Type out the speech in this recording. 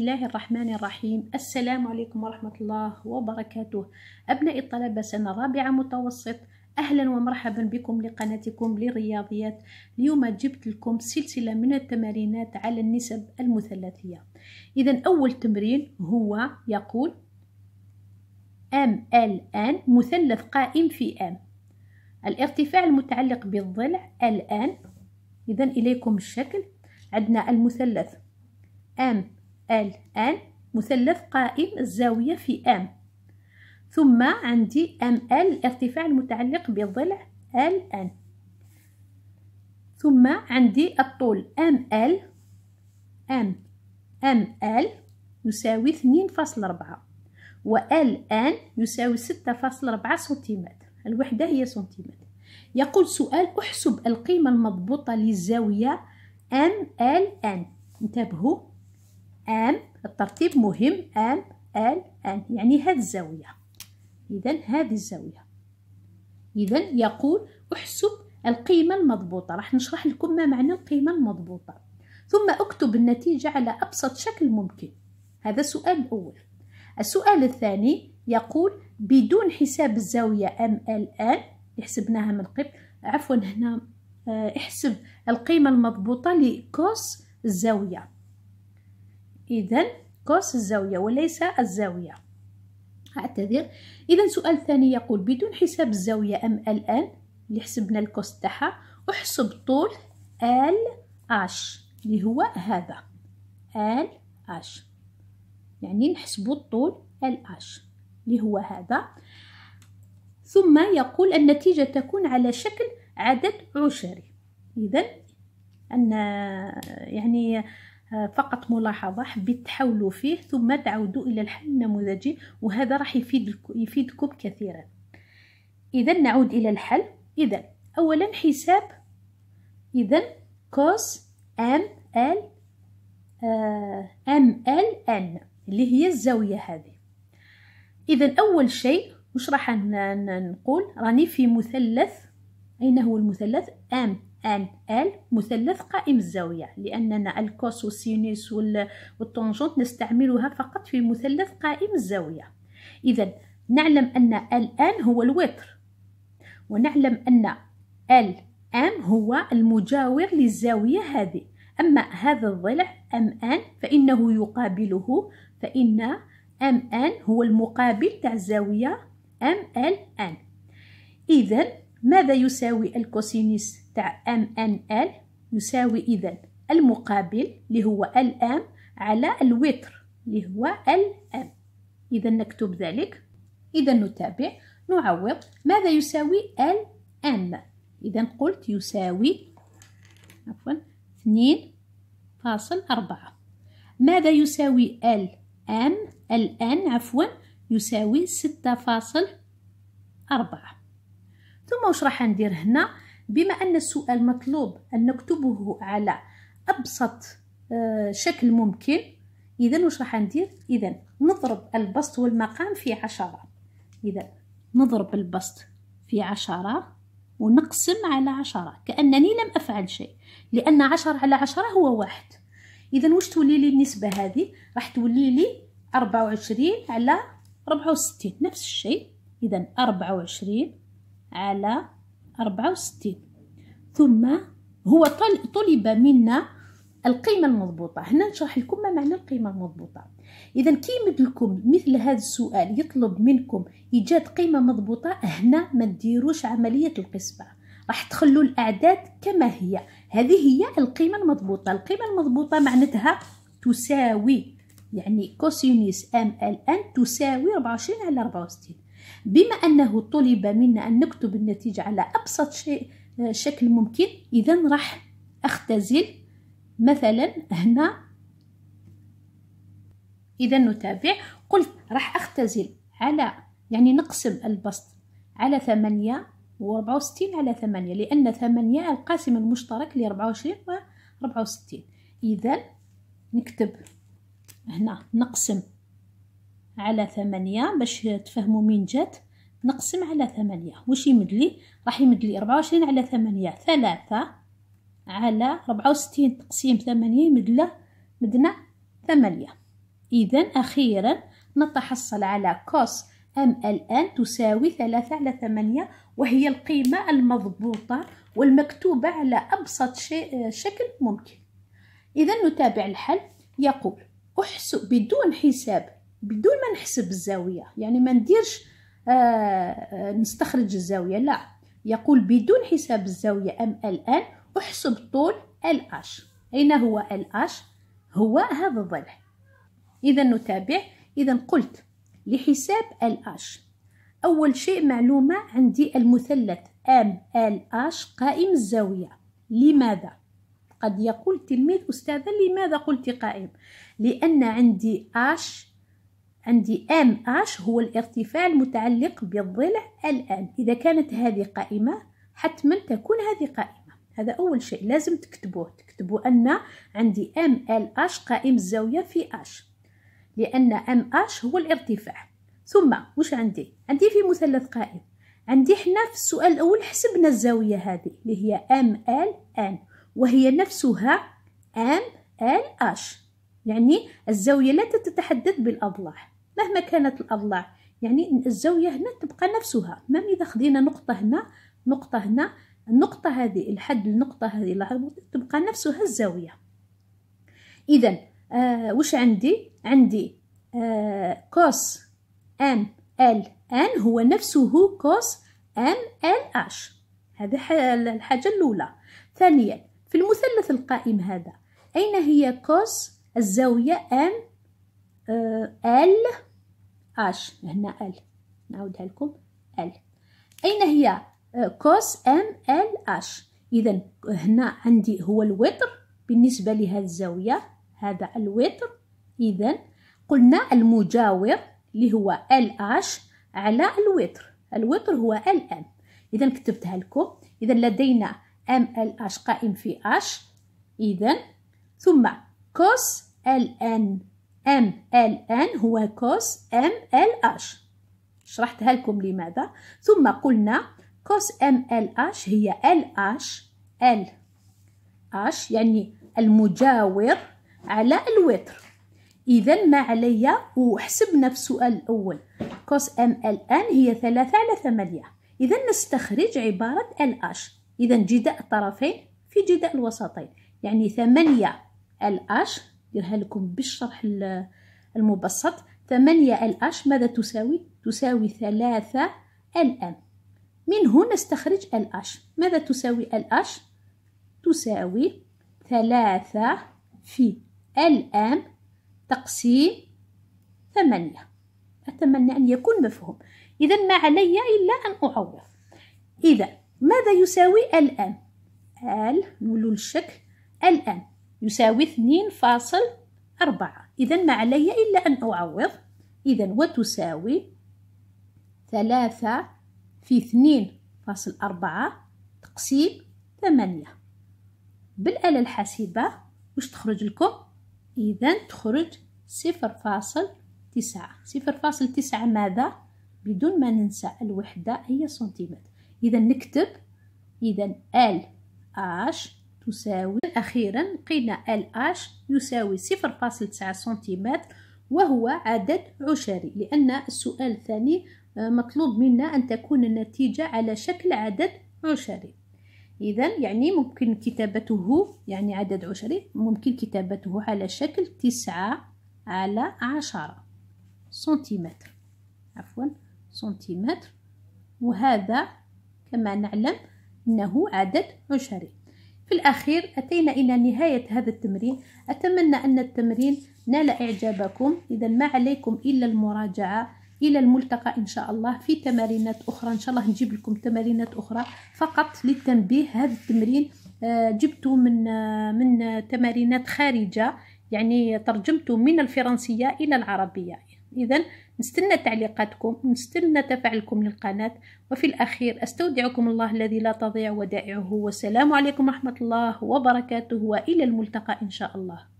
الله الرحمن الرحيم السلام عليكم ورحمة الله وبركاته أبناء الطلبة سنة رابعة متوسط أهلا ومرحبا بكم لقناتكم للرياضيات اليوم جبت لكم سلسلة من التمارينات على النسب المثلثية إذا أول تمرين هو يقول أم أل أن مثلث قائم في أم الارتفاع المتعلق بالضلع الآن إذا إليكم الشكل عندنا المثلث أم ال ان مثلث قائم الزاوية في ام ثم عندي ام ال الارتفاع المتعلق بالضلع ال ان ثم عندي الطول ام ال ام ام ال يساوي فاصل و ال ان يساوي ستة فاصل ربعة سنتيمتر الوحدة هي سنتيمتر يقول سؤال احسب القيمة المضبوطة للزاوية ام ال ان انتبهوا آن الترتيب مهم آن آن آن يعني هذه الزاوية إذا هذه الزاوية إذا يقول احسب القيمة المضبوطة راح نشرح لكم ما معنى القيمة المضبوطة ثم اكتب النتيجة على أبسط شكل ممكن هذا السؤال الأول السؤال الثاني يقول بدون حساب الزاوية ام ال ان حسبناها من قبل عفوا هنا آه، احسب القيمة المضبوطة لكوس الزاوية إذا قوس الزاوية وليس الزاوية أعتذر إذا سؤال ثاني يقول بدون حساب الزاوية أم ال ان اللي حسبنا الكوس تاعها احسب طول ال اش اللي هو هذا ال اش يعني نحسبوا الطول ال اش اللي هو هذا ثم يقول النتيجة تكون على شكل عدد عشري إذا أن يعني آه، فقط ملاحظة حبيت تحاولوا فيه ثم تعودوا إلى الحل النموذجي وهذا راح يفيد يفيدكم كثيرا إذا نعود إلى الحل إذا أولا حساب إذا كوس أم ال أم ال أن اللي هي الزاوية هذه إذا أول شيء وش راح نقول راني في مثلث أين هو المثلث أم ان ال مثلث قائم الزاويه لاننا الكوس والسينوس والطونجونت نستعملها فقط في مثلث قائم الزاويه اذا نعلم ان ال ان هو الوتر ونعلم ان ال ام هو المجاور للزاويه هذه اما هذا الضلع ام ان فانه يقابله فان ام ان هو المقابل تاع الزاويه ام ال ان اذا ماذا يساوي الكوسينوس ام ان ال يساوي إذا المقابل اللي هو ال ام على الوتر اللي هو ال ام إذا نكتب ذلك إذا نتابع نعوض ماذا يساوي ال ام إذا قلت يساوي عفوا اثنين فاصل أربعة ماذا يساوي ال ان عفوا يساوي ستة فاصل أربعة ثم واش راح ندير هنا بما أن السؤال مطلوب أن نكتبه على أبسط آه، شكل ممكن إذا واش راح ندير إذا نضرب البسط والمقام في عشرة إذا نضرب البسط في عشرة ونقسم على عشرة كأنني لم أفعل شيء لأن عشرة على عشرة هو واحد إذا واش تولي لي النسبة هذه راح تولي لي أربعة وعشرين على ربعة وستين نفس الشيء إذا أربعة وعشرين على 64 ثم هو طلب منا القيمة المضبوطة هنا نشرح لكم ما معنى القيمة المضبوطة إذا كي مثلكم مثل هذا السؤال يطلب منكم إيجاد قيمة مضبوطة هنا ما تديروش عملية القسمة راح تخلوا الأعداد كما هي هذه هي القيمة المضبوطة القيمة المضبوطة معناتها تساوي يعني كوسينيس ام ال ان تساوي 24 على 64 بما أنه طلب منا أن نكتب النتيجة على أبسط شيء آه، شكل ممكن إذا راح أختزل مثلا هنا إذا نتابع قلت راح أختزل على يعني نقسم البسط على ثمانية وأربعة وستين على ثمانية لأن ثمانية القاسم المشترك لأربعة وعشرين وأربعة وستين إذا نكتب هنا نقسم على ثمانية باش تفهموا مين جات نقسم على ثمانية واش يمد لي راح يمد لي ربعة وعشرين على ثمانية ثلاثة على ربعة وستين تقسيم ثمانية يمد مدنا ثمانية إذا أخيرا نتحصل على كوس أم الآن تساوي ثلاثة على ثمانية وهي القيمة المضبوطة والمكتوبة على أبسط شكل ممكن إذا نتابع الحل يقول أحسب بدون حساب بدون ما نحسب الزاويه يعني ما نديرش آه،, آه نستخرج الزاويه لا يقول بدون حساب الزاويه ام الان احسب طول الاش اين هو الاش هو هذا الضلع اذا نتابع اذا قلت لحساب الاش اول شيء معلومه عندي المثلث ام الاش قائم الزاويه لماذا قد يقول تلميذ أستاذ لماذا قلت قائم لان عندي اش عندي ام اش هو الارتفاع المتعلق بالضلع الآن إذا كانت هذه قائمة حتما تكون هذه قائمة هذا أول شيء لازم تكتبوه تكتبوا أن عندي ام ال اش قائم الزاوية في اش لأن ام اش هو الارتفاع ثم وش عندي؟ عندي في مثلث قائم عندي حنا في السؤال الأول حسبنا الزاوية هذه اللي هي ان وهي نفسها ام ال اش يعني الزاوية لا تتحدد بالأضلاع مهما كانت الأضلاع يعني الزاوية هنا تبقى نفسها مام إذا خدينا نقطة هنا نقطة هنا النقطة هذه لحد النقطة هذه لاحظوا تبقى نفسها الزاوية إذا آه وش عندي عندي آه كوس ام ال ان هو نفسه كوس ام ال اش هذه الحاجة الأولى ثانيا في المثلث القائم هذا أين هي كوس الزاوية ام أه، ال اش هنا ال نعاودها لكم ال اين هي أه، كوس ام ال اش اذا هنا عندي هو الوتر بالنسبه لهذه الزاويه هذا الوتر اذا قلنا المجاور اللي هو ال اش على الوتر الوتر هو ال ام اذا كتبتها لكم اذا لدينا ام ال اش قائم في اش اذا ثم كوس ال ان ام ال ان هو كوس ام ال اش شرحتها لكم لماذا ثم قلنا كوس ام ال اش هي ال اش ال اش يعني المجاور على الوتر اذا ما علي وحسبنا في السؤال الاول كوس ام ال ان هي ثلاثة على ثمانية اذا نستخرج عبارة ال اش اذا جداء الطرفين في جداء الوسطين يعني ثمانية ال اش نديرها لكم بالشرح المبسط ثمانية ال اش ماذا تساوي تساوي ثلاثة ال ام من هنا نستخرج ال اش ماذا تساوي ال اش تساوي ثلاثة في ال ام تقسيم ثمانية أتمنى أن يكون مفهوم إذا ما علي إلا أن أعوض إذا ماذا يساوي الآن؟ ال نولو الشكل الآن يساوي 2.4 إذا ما علي إلا أن أعوض إذا وتساوي 3 في 2.4 تقسيم 8 بالآلة الحاسبة واش تخرج لكم إذا تخرج 0.9 0.9 ماذا بدون ما ننسى الوحدة هي سنتيمتر إذا نكتب إذا ال اش تساوي أخيرا لقينا LH يساوي 0.9 سنتيمتر وهو عدد عشري لأن السؤال الثاني آه، مطلوب منا أن تكون النتيجة على شكل عدد عشري إذا يعني ممكن كتابته يعني عدد عشري ممكن كتابته على شكل تسعة على عشرة سنتيمتر عفوا سنتيمتر وهذا كما نعلم أنه عدد عشري في الأخير أتينا إلى نهاية هذا التمرين أتمنى أن التمرين نال إعجابكم إذا ما عليكم إلا المراجعة إلى الملتقى إن شاء الله في تمارينات أخرى إن شاء الله نجيب لكم تمارينات أخرى فقط للتنبيه هذا التمرين آه، جبته من آه، من تمارينات خارجة يعني ترجمته من الفرنسية إلى العربية إذا نستنى تعليقاتكم ونستنى تفاعلكم للقناة وفي الأخير أستودعكم الله الذي لا تضيع ودائعه والسلام عليكم ورحمة الله وبركاته وإلى الملتقى إن شاء الله